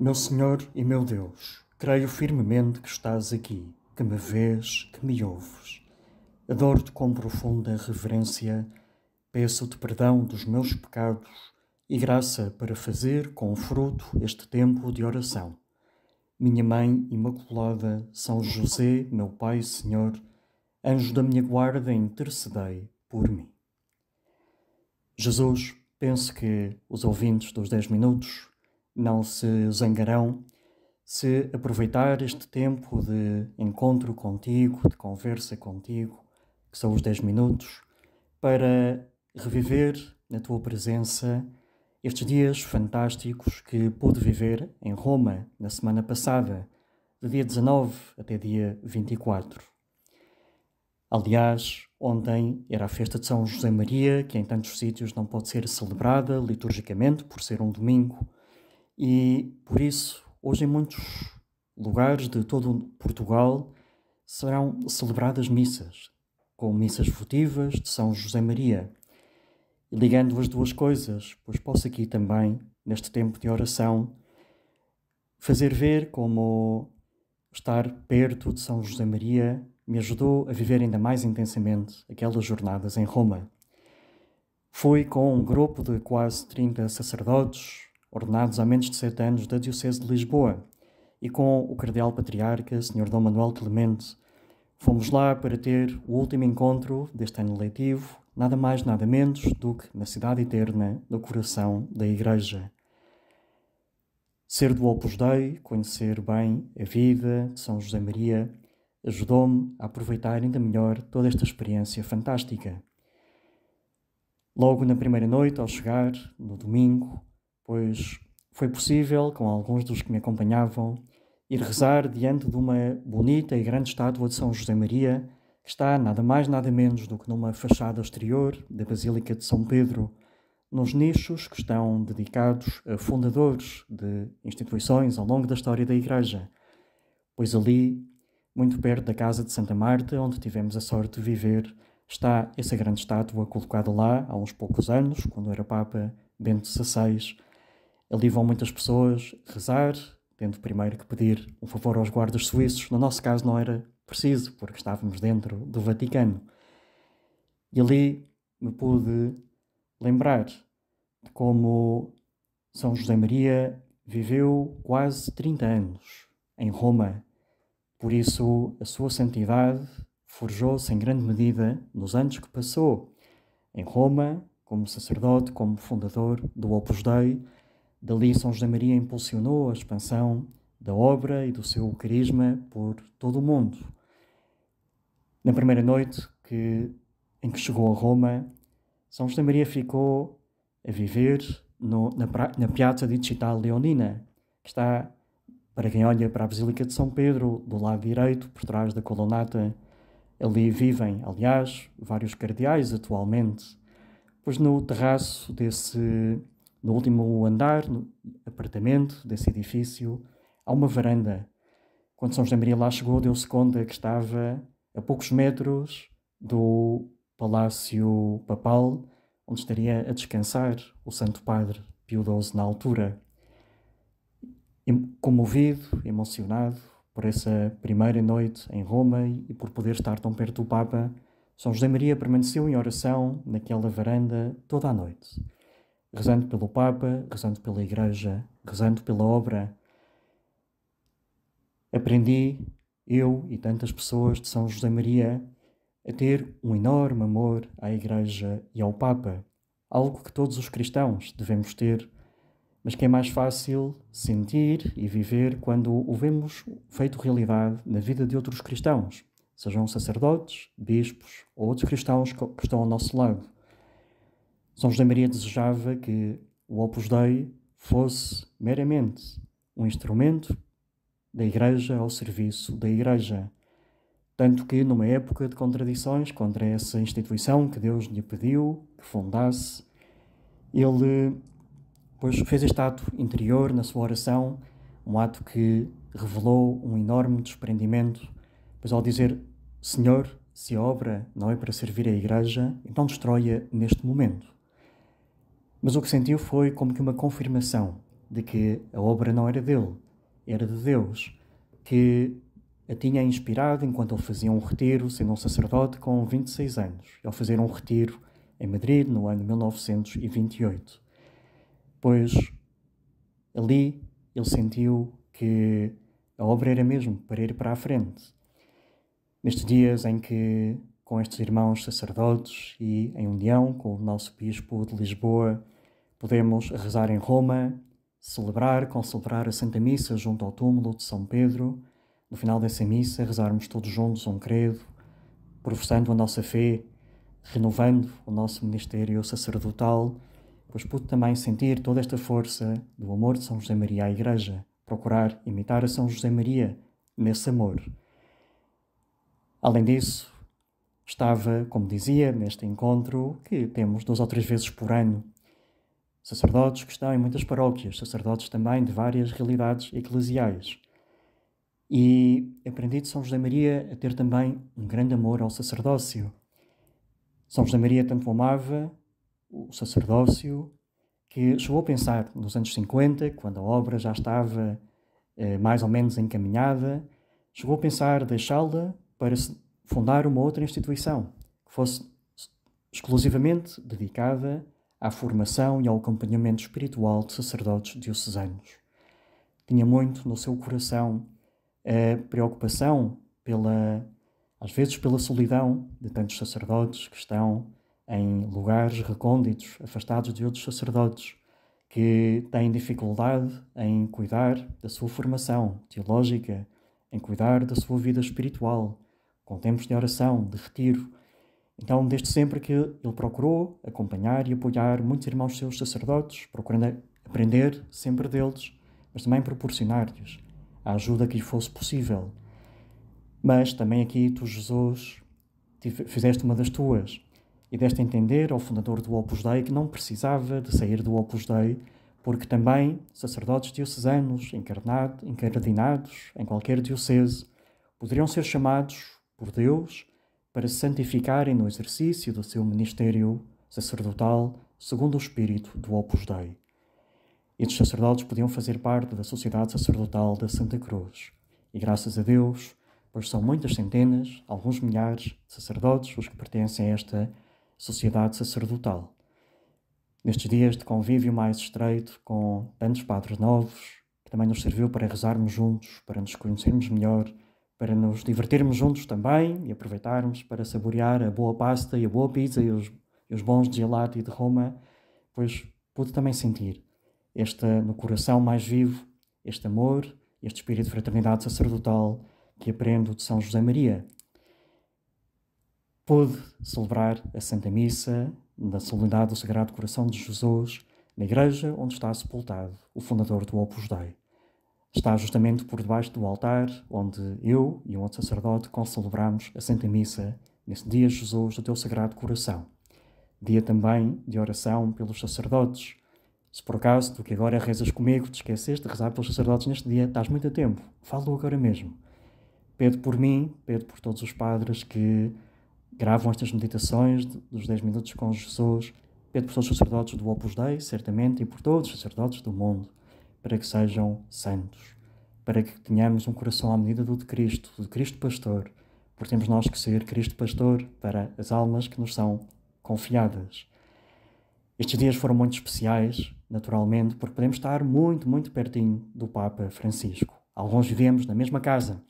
Meu Senhor e meu Deus, creio firmemente que estás aqui, que me vês, que me ouves. Adoro-te com profunda reverência, peço-te perdão dos meus pecados e graça para fazer com fruto este tempo de oração. Minha Mãe Imaculada, São José, meu Pai e Senhor, anjo da minha guarda, intercedei por mim. Jesus, penso que os ouvintes dos 10 minutos não se zangarão se aproveitar este tempo de encontro contigo, de conversa contigo, que são os 10 minutos, para reviver na tua presença estes dias fantásticos que pude viver em Roma na semana passada, de dia 19 até dia 24. Aliás, ontem era a festa de São José Maria, que em tantos sítios não pode ser celebrada liturgicamente por ser um domingo e por isso, hoje em muitos lugares de todo Portugal serão celebradas missas, com missas votivas de São José Maria. E ligando as duas coisas, pois posso aqui também, neste tempo de oração, fazer ver como estar perto de São José Maria me ajudou a viver ainda mais intensamente aquelas jornadas em Roma. Foi com um grupo de quase 30 sacerdotes, ordenados há menos de sete anos da Diocese de Lisboa, e com o Cardeal Patriarca, Sr. Dom Manuel Clemente. Fomos lá para ter o último encontro deste ano letivo, nada mais, nada menos do que na cidade eterna, no coração da Igreja. Ser do Opus Dei, conhecer bem a vida de São José Maria, ajudou-me a aproveitar ainda melhor toda esta experiência fantástica. Logo na primeira noite, ao chegar, no domingo, pois foi possível, com alguns dos que me acompanhavam, ir rezar diante de uma bonita e grande estátua de São José Maria, que está nada mais nada menos do que numa fachada exterior da Basílica de São Pedro, nos nichos que estão dedicados a fundadores de instituições ao longo da história da Igreja, pois ali, muito perto da casa de Santa Marta, onde tivemos a sorte de viver, está essa grande estátua colocada lá há uns poucos anos, quando era Papa Bento XVI, Ali vão muitas pessoas rezar, tendo primeiro que pedir um favor aos guardas suíços. No nosso caso, não era preciso, porque estávamos dentro do Vaticano. E ali me pude lembrar de como São José Maria viveu quase 30 anos em Roma. Por isso, a sua santidade forjou-se em grande medida nos anos que passou em Roma, como sacerdote, como fundador do Opus Dei Dali, São José Maria impulsionou a expansão da obra e do seu carisma por todo o mundo. Na primeira noite que, em que chegou a Roma, São José Maria ficou a viver no, na, na Piazza di Città Leonina, que está, para quem olha para a Basílica de São Pedro, do lado direito, por trás da colonata. Ali vivem, aliás, vários cardeais atualmente, pois no terraço desse no último andar, no apartamento desse edifício, há uma varanda. Quando São José Maria lá chegou, deu-se conta que estava a poucos metros do Palácio Papal, onde estaria a descansar o Santo Padre Pio XII na altura. Comovido, emocionado por essa primeira noite em Roma e por poder estar tão perto do Papa, São José Maria permaneceu em oração naquela varanda toda a noite rezando pelo Papa, rezando pela Igreja, rezando pela obra. Aprendi, eu e tantas pessoas de São José Maria, a ter um enorme amor à Igreja e ao Papa, algo que todos os cristãos devemos ter, mas que é mais fácil sentir e viver quando o vemos feito realidade na vida de outros cristãos, sejam sacerdotes, bispos ou outros cristãos que estão ao nosso lado. São José Maria desejava que o Opus Dei fosse meramente um instrumento da Igreja ao serviço da Igreja. Tanto que, numa época de contradições contra essa instituição que Deus lhe pediu que fundasse, ele pois, fez este ato interior na sua oração, um ato que revelou um enorme desprendimento, pois ao dizer: Senhor, se a obra não é para servir a Igreja, então destrói-a neste momento. Mas o que sentiu foi como que uma confirmação de que a obra não era dele, era de Deus, que a tinha inspirado enquanto ele fazia um retiro, sendo um sacerdote com 26 anos, ao fazer um retiro em Madrid no ano 1928. Pois ali ele sentiu que a obra era mesmo para ir para a frente. Nestes dias em que com estes irmãos sacerdotes e em união com o nosso Bispo de Lisboa, podemos rezar em Roma, celebrar, concelebrar a Santa Missa junto ao túmulo de São Pedro. No final dessa missa, rezarmos todos juntos um credo, professando a nossa fé, renovando o nosso ministério sacerdotal, pois pude também sentir toda esta força do amor de São José Maria à Igreja, procurar imitar a São José Maria nesse amor. Além disso, Estava, como dizia, neste encontro que temos duas ou três vezes por ano. Sacerdotes que estão em muitas paróquias, sacerdotes também de várias realidades eclesiais. E aprendi de São José Maria a ter também um grande amor ao sacerdócio. São José Maria tanto amava o sacerdócio que chegou a pensar nos anos 50, quando a obra já estava eh, mais ou menos encaminhada, chegou a pensar deixá-la para se fundar uma outra instituição que fosse exclusivamente dedicada à formação e ao acompanhamento espiritual de sacerdotes diocesanos. Tinha muito no seu coração a preocupação pela, às vezes, pela solidão de tantos sacerdotes que estão em lugares recônditos, afastados de outros sacerdotes, que têm dificuldade em cuidar da sua formação teológica, em cuidar da sua vida espiritual, com tempos de oração, de retiro. Então, desde sempre que ele procurou acompanhar e apoiar muitos irmãos seus sacerdotes, procurando aprender sempre deles, mas também proporcionar-lhes a ajuda que lhe fosse possível. Mas também aqui tu, Jesus, fizeste uma das tuas e deste a entender ao fundador do Opus Dei que não precisava de sair do Opus Dei, porque também sacerdotes diocesanos, encarnado, encardinados em qualquer diocese, poderiam ser chamados por Deus para se santificarem no exercício do seu ministério sacerdotal segundo o espírito do Opus Dei. Estes sacerdotes podiam fazer parte da Sociedade Sacerdotal da Santa Cruz. E graças a Deus, pois são muitas centenas, alguns milhares de sacerdotes os que pertencem a esta Sociedade Sacerdotal. Nestes dias de convívio mais estreito com tantos padres novos, que também nos serviu para rezarmos juntos, para nos conhecermos melhor para nos divertirmos juntos também e aproveitarmos para saborear a boa pasta e a boa pizza e os, e os bons de gelato e de Roma, pois pude também sentir este, no coração mais vivo, este amor, este espírito de fraternidade sacerdotal que aprendo de São José Maria. Pude celebrar a Santa Missa na solenidade do Sagrado Coração de Jesus, na igreja onde está sepultado o fundador do Opus Dei está justamente por debaixo do altar onde eu e um outro sacerdote celebramos a Santa Missa nesse dia, Jesus, do teu Sagrado Coração. Dia também de oração pelos sacerdotes. Se por acaso tu que agora rezas comigo te esqueceste de rezar pelos sacerdotes neste dia, estás muito a tempo, falo agora mesmo. Pedo por mim, pedo por todos os padres que gravam estas meditações dos 10 minutos com Jesus, pedo por todos os sacerdotes do Opus Dei, certamente, e por todos os sacerdotes do mundo para que sejam santos, para que tenhamos um coração à medida do de Cristo, do de Cristo Pastor, porque temos nós que ser Cristo Pastor para as almas que nos são confiadas. Estes dias foram muito especiais, naturalmente, porque podemos estar muito, muito pertinho do Papa Francisco. Alguns vivemos na mesma casa.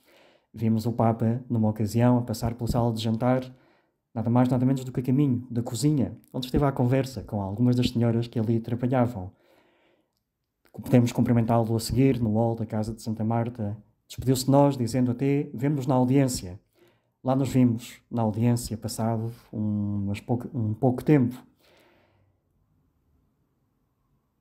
Vimos o Papa, numa ocasião, a passar pela sala de jantar, nada mais, nada menos do que a caminho da cozinha, onde esteve à conversa com algumas das senhoras que ali trabalhavam. Podemos cumprimentá-lo a seguir no hall da Casa de Santa Marta. Despediu-se de nós, dizendo até: Vemos na audiência. Lá nos vimos, na audiência, passado um, pouco, um pouco tempo.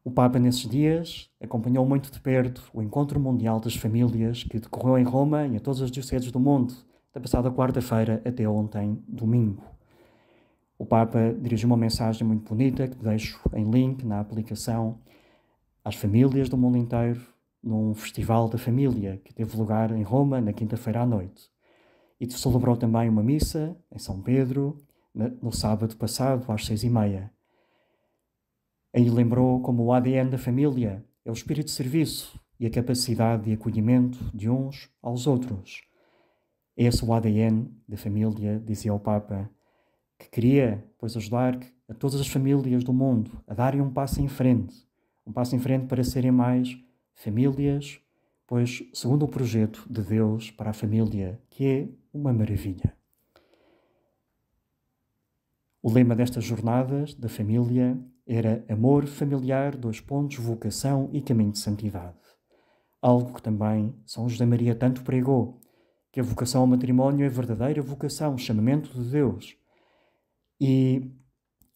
O Papa, nesses dias, acompanhou muito de perto o Encontro Mundial das Famílias que decorreu em Roma e em todas as dioceses do mundo, da passada quarta-feira até ontem, domingo. O Papa dirigiu uma mensagem muito bonita que deixo em link na aplicação às famílias do mundo inteiro num festival da família que teve lugar em Roma na quinta-feira à noite. E se celebrou também uma missa em São Pedro no sábado passado às seis e meia. Aí lembrou como o ADN da família é o espírito de serviço e a capacidade de acolhimento de uns aos outros. Esse é o ADN da família, dizia o Papa, que queria, pois, ajudar a todas as famílias do mundo a darem um passo em frente um passo em frente para serem mais famílias, pois, segundo o projeto de Deus para a família, que é uma maravilha. O lema destas jornadas da família era Amor Familiar, dois pontos, vocação e caminho de santidade. Algo que também São José Maria tanto pregou, que a vocação ao matrimónio é verdadeira vocação, chamamento de Deus. E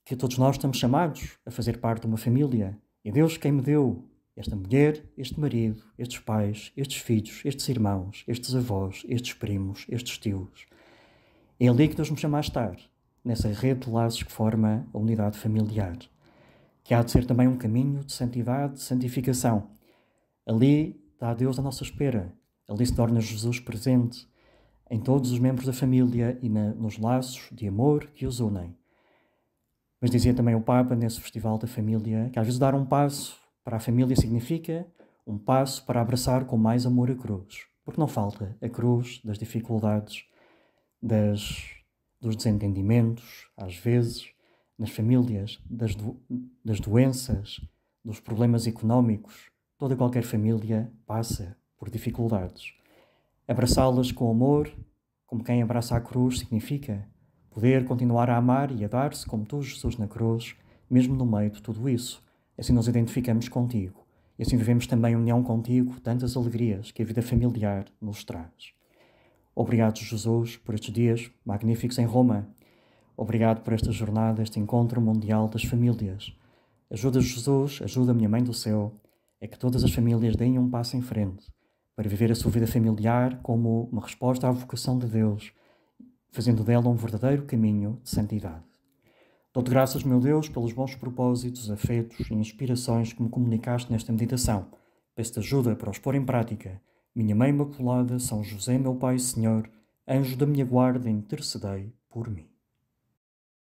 que todos nós estamos chamados a fazer parte de uma família, é Deus quem me deu esta mulher, este marido, estes pais, estes filhos, estes irmãos, estes avós, estes primos, estes tios. É ali que Deus me chama a estar, nessa rede de laços que forma a unidade familiar, que há de ser também um caminho de santidade, de santificação. Ali está Deus à nossa espera, ali se torna Jesus presente em todos os membros da família e na, nos laços de amor que os unem. Mas dizia também o Papa nesse festival da família que às vezes dar um passo para a família significa um passo para abraçar com mais amor a cruz, porque não falta a cruz das dificuldades, das, dos desentendimentos, às vezes, nas famílias, das, do, das doenças, dos problemas económicos. Toda qualquer família passa por dificuldades. Abraçá-las com amor, como quem abraça a cruz, significa Poder continuar a amar e a dar-se como tu, Jesus, na cruz, mesmo no meio de tudo isso. Assim nos identificamos contigo e assim vivemos também união contigo, tantas alegrias que a vida familiar nos traz. Obrigado, Jesus, por estes dias magníficos em Roma. Obrigado por esta jornada, este encontro mundial das famílias. Ajuda Jesus, ajuda minha mãe do céu, é que todas as famílias deem um passo em frente para viver a sua vida familiar como uma resposta à vocação de Deus fazendo dela um verdadeiro caminho de santidade. Dou-te graças, meu Deus, pelos bons propósitos, afetos e inspirações que me comunicaste nesta meditação. Peço-te ajuda para os pôr em prática. Minha Mãe Imaculada, São José, meu Pai Senhor, anjo da minha guarda, intercedei por mim.